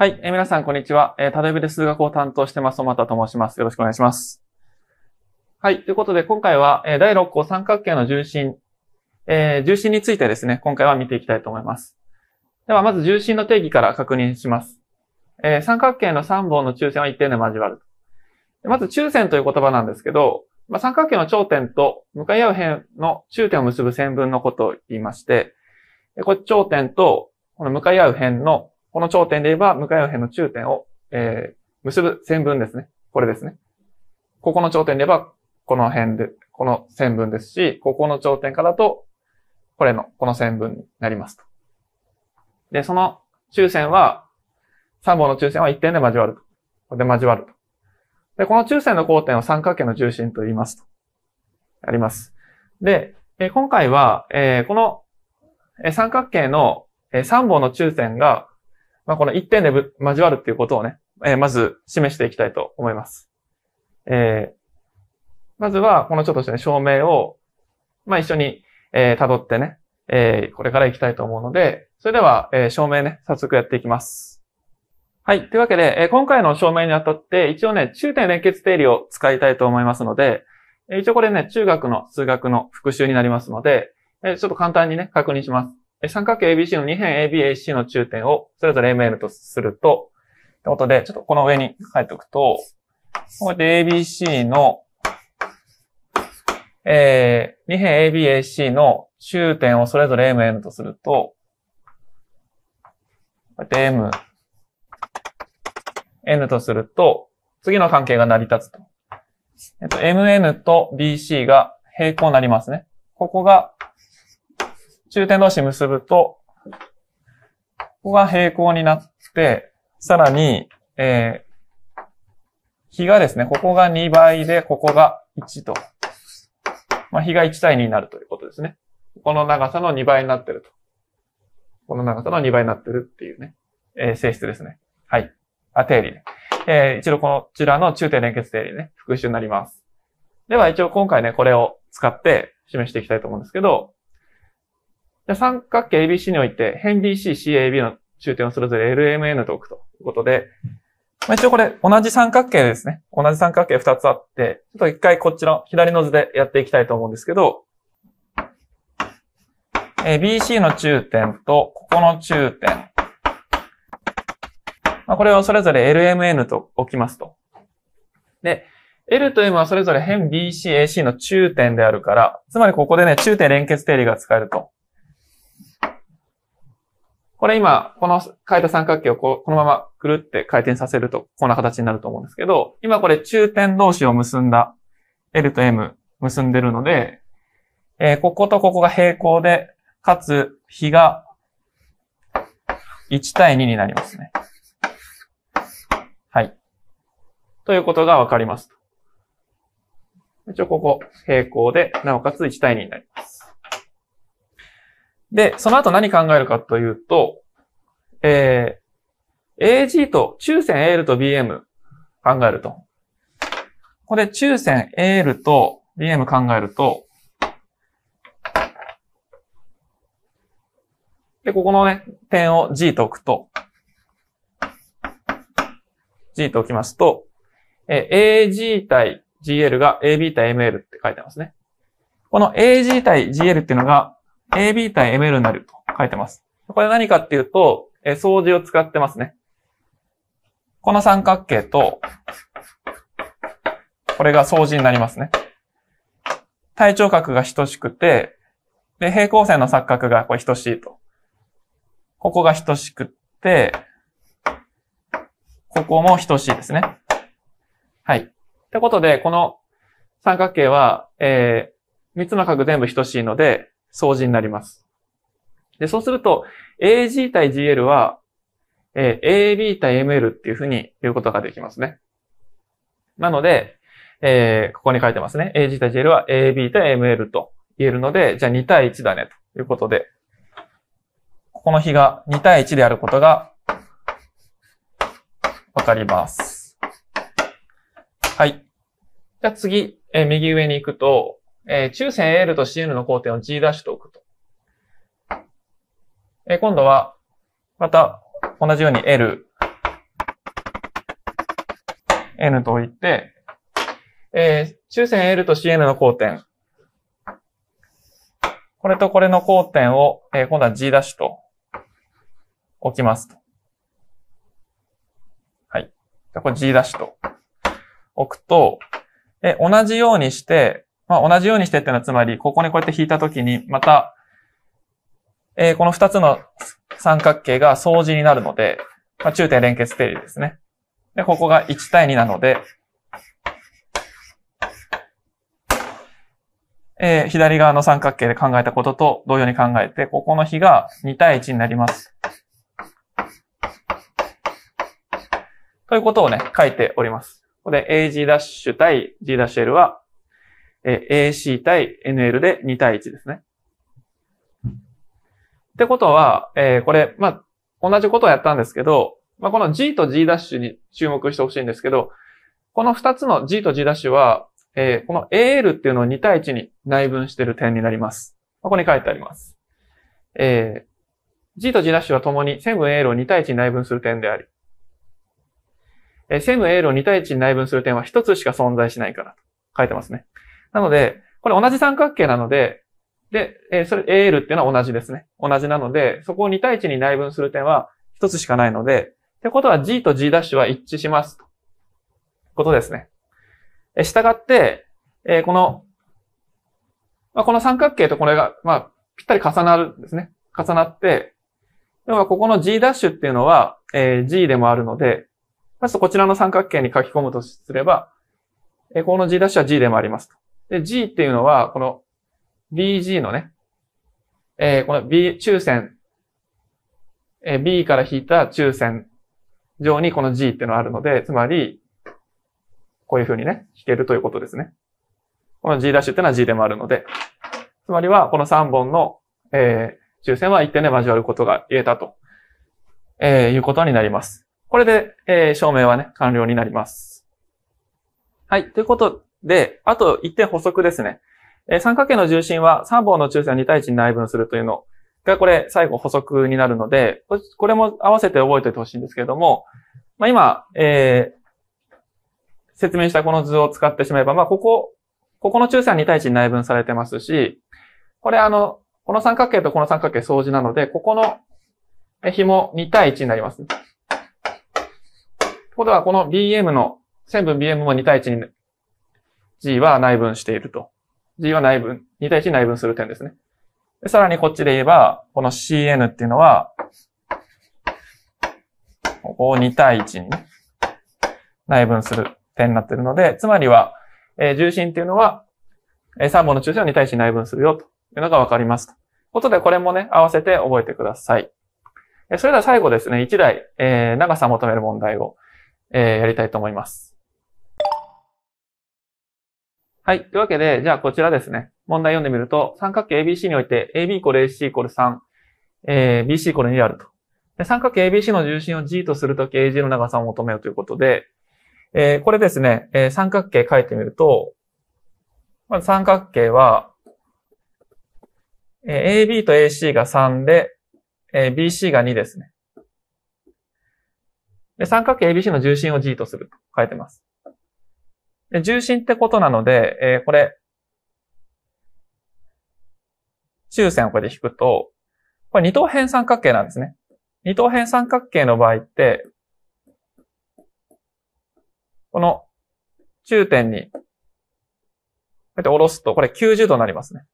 はい、えー、皆さん、こんにちは。えー、タデブで数学を担当してます、おまたと申します。よろしくお願いします。はい、ということで、今回は、えー、第6項三角形の重心、えー、重心についてですね、今回は見ていきたいと思います。では、まず重心の定義から確認します。えー、三角形の3本の中線は一点で交わる。まず中線という言葉なんですけど、まあ、三角形の頂点と向かい合う辺の中点を結ぶ線分のことを言いまして、これ頂点とこの向かい合う辺のこの頂点で言えば、向かい右辺の中点を、えー、結ぶ線分ですね。これですね。ここの頂点で言えば、この辺で、この線分ですし、ここの頂点からと、これの、この線分になりますと。で、その中線は、3本の中線は1点で交わると。ここで交わると。で、この中線の交点を三角形の中心と言いますと。あります。で、え今回は、えー、この三角形の3本の中線がまあ、この一点で交わるっていうことをね、えー、まず示していきたいと思います。えー、まずは、このちょっとした、ね、証明を、まあ、一緒に、えー、辿ってね、えー、これから行きたいと思うので、それでは、えー、証明ね、早速やっていきます。はい。というわけで、えー、今回の証明にあたって、一応ね、中点連結定理を使いたいと思いますので、え一応これね、中学の数学の復習になりますので、えちょっと簡単にね、確認します。三角形 ABC の2辺 ABAC の中点をそれぞれ ML とすると、ということで、ちょっとこの上に書いておくと、こうやって ABC の、えー、2辺 ABAC の中点をそれぞれ MN とすると、こうやって M、N とすると、次の関係が成り立つと。えっと、MN と BC が平行になりますね。ここが中点同士結ぶと、ここが平行になって、さらに、えー、比がですね、ここが2倍で、ここが1と。まあ、比が1対2になるということですね。この長さの2倍になってると。この長さの2倍になってるっていうね、えー、性質ですね。はい。あ、定理ね。えー、一度こちらの中点連結定理ね、復習になります。では一応今回ね、これを使って示していきたいと思うんですけど、じゃ三角形 ABC において、辺 BC、CAB の中点をそれぞれ LMN と置くということで、まあ、一応これ同じ三角形ですね。同じ三角形二つあって、ちょっと一回こっちの左の図でやっていきたいと思うんですけど、えー、BC の中点とここの中点。まあ、これをそれぞれ LMN と置きますと。で、L と M はそれぞれ辺 BC、AC の中点であるから、つまりここでね、中点連結定理が使えると。これ今、この変えた三角形をこのままくるって回転させると、こんな形になると思うんですけど、今これ中点同士を結んだ L と M 結んでるので、えー、こことここが平行で、かつ、比が1対2になりますね。はい。ということがわかります。一応ここ平行で、なおかつ1対2になります。で、その後何考えるかというと、えー、AG と、中線 AL と BM 考えると。これ中線 AL と BM 考えると、で、ここのね、点を G と置くと、G と置きますと、えー、AG 対 GL が AB 対 ML って書いてますね。この AG 対 GL っていうのが、AB 対 ML になると書いてます。これ何かっていうと、え掃除を使ってますね。この三角形と、これが相似になりますね。対頂角が等しくて、で、平行線の錯角がこれ等しいと。ここが等しくて、ここも等しいですね。はい。ってことで、この三角形は、えー、三つの角全部等しいので、相似になります。で、そうすると、AG 対 GL は、えー、AB 対 ML っていうふうに言うことができますね。なので、えー、ここに書いてますね。AG 対 GL は AB 対 ML と言えるので、じゃあ2対1だね、ということで、ここの比が2対1であることがわかります。はい。じゃあ次、えー、右上に行くと、えー、中線 L と CN の交点を G' と置くと。えー、今度は、また同じように L、N と置いて、えー、中線 L と CN の交点。これとこれの交点を、えー、今度は G' と置きますと。はい。これ G' と置くと、え同じようにして、まあ、同じようにしてっていうのは、つまり、ここにこうやって引いたときに、また、えー、この二つの三角形が相似になるので、まあ、中点連結定理ですね。で、ここが1対2なので、えー、左側の三角形で考えたことと同様に考えて、ここの比が2対1になります。ということをね、書いております。ここで AG' 対 G'L はえ AC 対 NL で2対1ですね。ってことは、えー、これ、まあ、同じことをやったんですけど、まあ、この G と G' ダッシュに注目してほしいんですけど、この2つの G と G' ダッシュは、えー、この AL っていうのを2対1に内分している点になります。ここに書いてあります。えー、G と G' ダッシュは共にセム AL を2対1に内分する点であり、えー、セム AL を2対1に内分する点は1つしか存在しないから、書いてますね。なので、これ同じ三角形なので、で、えー、それ AL っていうのは同じですね。同じなので、そこを2対1に内分する点は1つしかないので、ってことは G と G' は一致します。ことですね。え従って、えー、この、まあ、この三角形とこれが、まあ、ぴったり重なるんですね。重なって、要はここの G' っていうのは、えー、G でもあるので、まずこちらの三角形に書き込むとすれば、えー、この G' は G でもありますと。で、G っていうのは、この BG のね、えー、この B、中線、えー、B から引いた中線上にこの G っていうのがあるので、つまり、こういうふうにね、引けるということですね。この G' っていうのは G でもあるので、つまりは、この3本の、えー、中線は一点で交わることが言えたと、えー、いうことになります。これで、えー、証明はね、完了になります。はい。ということで、あと一点補足ですね。え三角形の重心は3本の中線を2対1に内分するというのがこれ最後補足になるので、これも合わせて覚えておいてほしいんですけれども、まあ、今、えー、説明したこの図を使ってしまえば、まあ、ここ、ここの中線は2対1に内分されてますし、これあの、この三角形とこの三角形相似なので、ここの紐2対1になります。ということは、この BM の、線分 BM も2対1に G は内分していると。G は内分に対して内分する点ですね。でさらにこっちで言えば、この Cn っていうのは、ここを2対1にね、内分する点になってるので、つまりは、えー、重心っていうのは、えー、3本の中心を2対1に内分するよというのがわかります。ということで、これもね、合わせて覚えてください。えそれでは最後ですね、1台、えー、長さ求める問題を、えー、やりたいと思います。はい。というわけで、じゃあこちらですね。問題読んでみると、三角形 ABC において AB イコール AC イコール3、えー、BC イコール2であると。で三角形 ABC の重心を G とするとき AG の長さを求めようということで、えー、これですね、えー、三角形書いてみると、まず三角形は、えー、AB と AC が3で、えー、BC が2ですね。で、三角形 ABC の重心を G とすると書いてます。で重心ってことなので、えー、これ、中線をこれで引くと、これ二等辺三角形なんですね。二等辺三角形の場合って、この中点に、こうやって下ろすと、これ90度になりますね。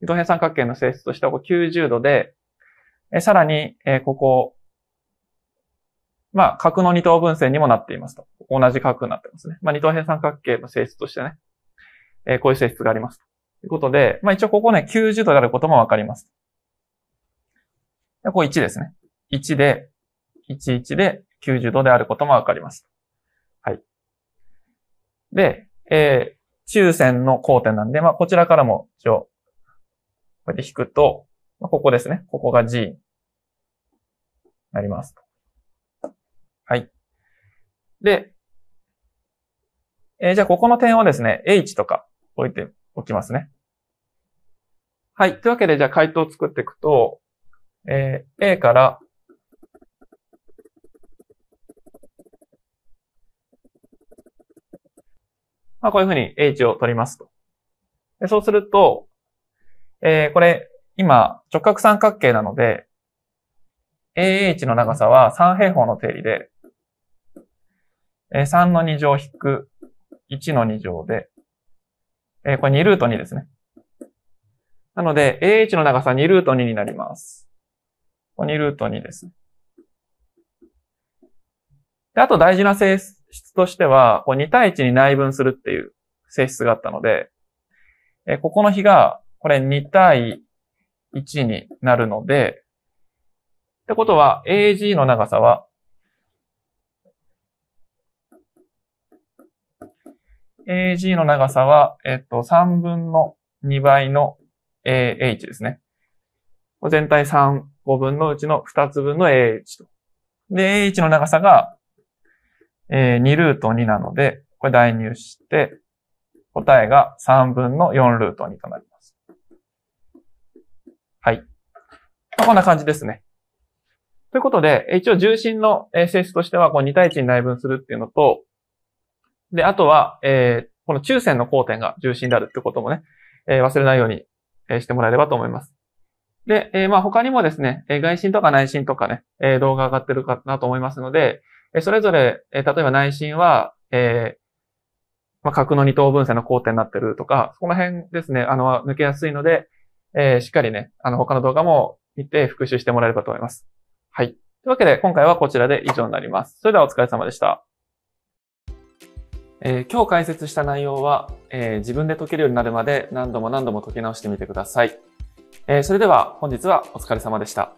二等辺三角形の性質としては90度で、えさらに、えここ、まあ、角の二等分線にもなっていますと。同じ角になってますね。まあ、二等辺三角形の性質としてね、えー、こういう性質があります。ということで、まあ、一応ここね、90度であることもわかります。ここ1ですね。1で、11で90度であることもわかります。はい。で、えー、中線の交点なんで、まあ、こちらからも一応、こうやって引くと、まあ、ここですね。ここが G になります。で、えー、じゃあここの点はですね、H とか置いておきますね。はい。というわけで、じゃあ回答を作っていくと、えー、A から、まあ、こういうふうに H を取りますと。でそうすると、えー、これ、今、直角三角形なので、AH の長さは三平方の定理で、え3の2乗引く1の2乗で、えこれ2ルート2ですね。なので、a 1の長さ2ルート2になります。これ2ルート2ですね。で、あと大事な性質としては、こう2対1に内分するっていう性質があったので、えここの比が、これ2対1になるので、ってことは、AG の長さは AG の長さは、えっと、3分の2倍の AH ですね。全体3 5分のうちの2つ分の AH と。で、AH の長さが、えー、2ルート2なので、これ代入して、答えが3分の4ルート2となります。はい。こんな感じですね。ということで、一応重心の性質としては、こう2対1に内分するっていうのと、で、あとは、えー、この中線の交点が重心であるってこともね、えー、忘れないように、えー、してもらえればと思います。で、えー、まあ他にもですね、え外心とか内心とかね、えー、動画上がってるかなと思いますので、えー、それぞれ、えー、例えば内心は、えー、まあ、角の二等分線の交点になってるとか、その辺ですね、あの、抜けやすいので、えー、しっかりね、あの、他の動画も見て復習してもらえればと思います。はい。というわけで、今回はこちらで以上になります。それではお疲れ様でした。えー、今日解説した内容は、えー、自分で解けるようになるまで何度も何度も解き直してみてください。えー、それでは本日はお疲れ様でした。